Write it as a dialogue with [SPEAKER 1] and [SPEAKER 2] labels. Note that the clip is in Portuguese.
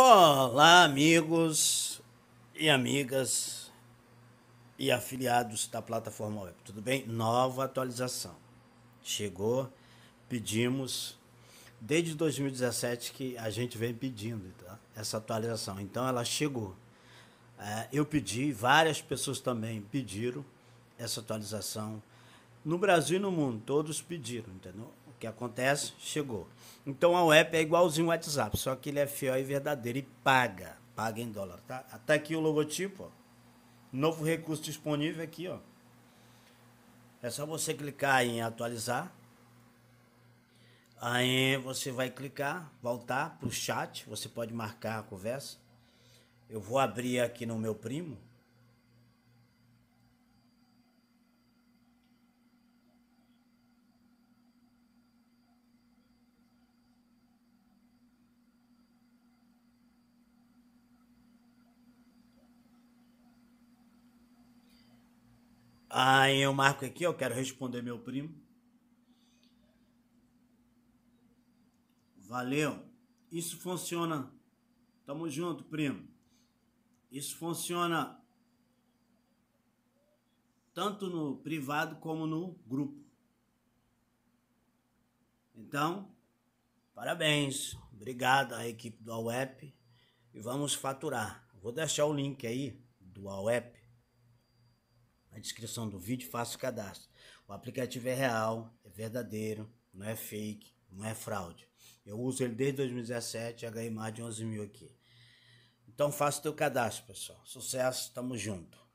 [SPEAKER 1] Olá, amigos e amigas e afiliados da plataforma web. Tudo bem? Nova atualização. Chegou, pedimos desde 2017 que a gente vem pedindo tá? essa atualização. Então ela chegou. É, eu pedi, várias pessoas também pediram essa atualização no Brasil e no mundo, todos pediram, entendeu? que acontece? Chegou. Então a web é igualzinho o WhatsApp, só que ele é fiel e verdadeiro e paga. Paga em dólar, tá? Até aqui o logotipo, ó. Novo recurso disponível aqui, ó. É só você clicar em atualizar. Aí você vai clicar, voltar para o chat. Você pode marcar a conversa. Eu vou abrir aqui no meu primo. Aí eu marco aqui, eu quero responder meu primo. Valeu. Isso funciona. Tamo junto, primo. Isso funciona tanto no privado como no grupo. Então, parabéns. Obrigado à equipe do AWEP. E vamos faturar. Vou deixar o link aí do AWEP a descrição do vídeo, faça o cadastro. O aplicativo é real, é verdadeiro, não é fake, não é fraude. Eu uso ele desde 2017, já ganhei mais de 11 mil aqui. Então faça o teu cadastro, pessoal. Sucesso, tamo junto.